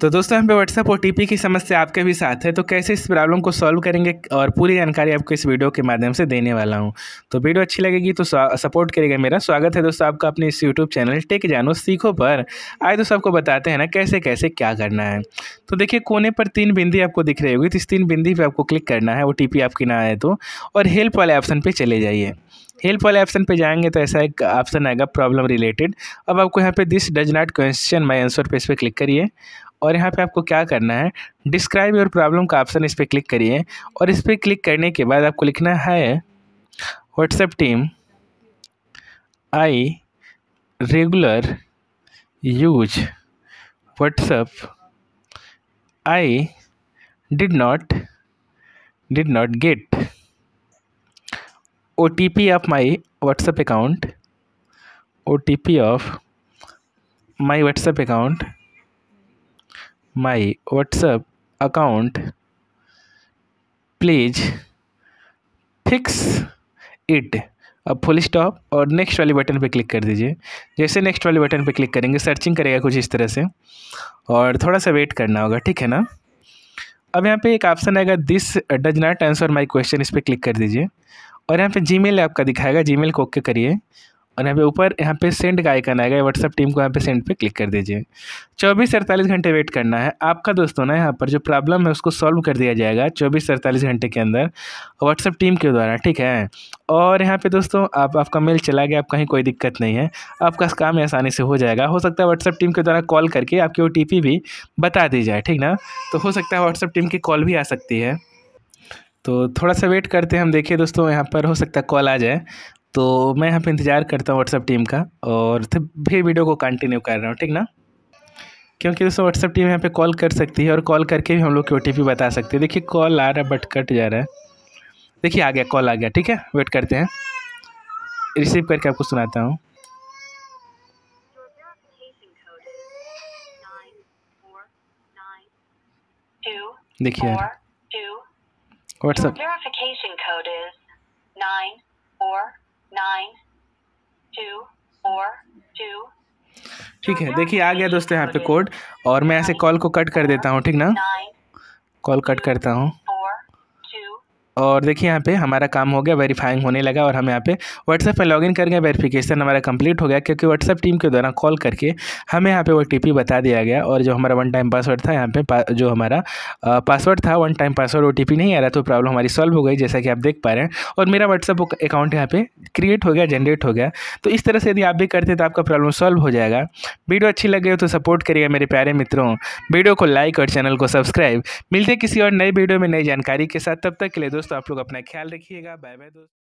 तो दोस्तों यहाँ पे व्हाट्सएप ओ की समस्या आपके भी साथ है तो कैसे इस प्रॉब्लम को सॉल्व करेंगे और पूरी जानकारी आपको इस वीडियो के माध्यम से देने वाला हूँ तो वीडियो अच्छी लगेगी तो सपोर्ट करेगा मेरा स्वागत है दोस्तों आपका अपने इस यूट्यूब चैनल टेक जानो सीखो पर आए दोस्तों आपको बताते हैं ना कैसे कैसे क्या करना है तो देखिए कोने पर तीन बिंदी आपको दिख रही होगी तो इस तीन बिंदी पर आपको क्लिक करना है ओ आपकी ना आए तो और हेल्प वाले ऑप्शन पर चले जाइए हेल्प वाले ऑप्शन पे जाएंगे तो ऐसा एक ऑप्शन आएगा प्रॉब्लम रिलेटेड अब आपको यहाँ पे this does not question my answer पे इस पर क्लिक करिए और यहाँ पे आपको क्या करना है डिस्क्राइब योर प्रॉब्लम का ऑप्शन इस पर क्लिक करिए और इस पर क्लिक करने के बाद आपको लिखना है WhatsApp team I regular use WhatsApp I did not did not get O T P of my WhatsApp account O T P of my WhatsApp account my WhatsApp account please fix it अब full stop और next वाले button पे click कर दीजिए जैसे next वाले button पे click करेंगे सर्चिंग करेगा कुछ इस तरह से और थोड़ा सा वेट करना होगा ठीक है ना अब यहाँ पे एक ऑप्शन आएगा this does not answer my question इस पर क्लिक कर दीजिए और यहाँ पे मेल आपका दिखाएगा मेल को के करिए और यहाँ पे ऊपर यहाँ पे सेंड का आइकन आएगा व्हाट्सअप टीम को यहाँ पे सेंड पे क्लिक कर दीजिए चौबीस अड़तालीस घंटे वेट करना है आपका दोस्तों ना यहाँ पर जो प्रॉब्लम है उसको सॉल्व कर दिया जाएगा चौबीस अड़तालीस घंटे के अंदर व्हाट्सअप टीम के द्वारा ठीक है और यहाँ पे दोस्तों आप आपका मेल चला गया आप कहीं कोई दिक्कत नहीं है आपका काम आसानी से हो जाएगा हो सकता है व्हाट्सअप टीम के द्वारा कॉल करके आपकी ओ भी बता दी जाए ठीक ना तो हो सकता है व्हाट्सअप टीम की कॉल भी आ सकती है तो थोड़ा सा वेट करते हैं हम देखिए दोस्तों यहाँ पर हो सकता है कॉल आ जाए तो मैं यहाँ पे इंतज़ार करता हूँ व्हाट्सअप टीम का और फिर वीडियो को कंटिन्यू कर रहा हूँ ठीक ना क्योंकि दोस्तों व्हाट्सअप टीम यहाँ पे कॉल कर सकती है और कॉल करके भी हम लोग की ओ बता सकते हैं देखिए कॉल आ रहा है बट कट जा रहा है देखिए आ गया कॉल आ गया ठीक है वेट करते हैं रिसीव करके आपको सुनाता हूँ देखिए four nine two four two. ठीक है देखिए आ गया दोस्तों यहाँ पे कोड और मैं ऐसे कॉल को कट कर देता हूँ ठीक ना कॉल कट करता हूँ और देखिए यहाँ पे हमारा काम हो गया वेरीफाइंग होने लगा और हम यहाँ पे व्हाट्सएप में लॉगिन कर गए वेरीफिकेशन हमारा कंप्लीट हो गया क्योंकि व्हाट्सएप टीम के द्वारा कॉल करके हमें यहाँ पे ओ बता दिया गया और जो हमारा वन टाइम पासवर्ड था यहाँ पे जो हमारा पासवर्ड था वन टाइम पासवर्ड ओ नहीं आ रहा तो प्रॉब्लम हमारी सॉल्व हो गई जैसा कि आप देख पा रहे हैं और मेरा व्हाट्सअप अकाउंट यहाँ पर क्रिएट हो गया जनरेट हो गया तो इस तरह से यदि आप भी करते तो आपका प्रॉब्लम सॉल्व हो जाएगा वीडियो अच्छी लगे हो तो सपोर्ट करिएगा मेरे प्यारे मित्रों वीडियो को लाइक और चैनल को सब्सक्राइब मिलते किसी और नए वीडियो में नई जानकारी के साथ तब तक के लिए दोस्तों दोस्तों आप लोग अपना ख्याल रखिएगा बाय बाय दोस्तों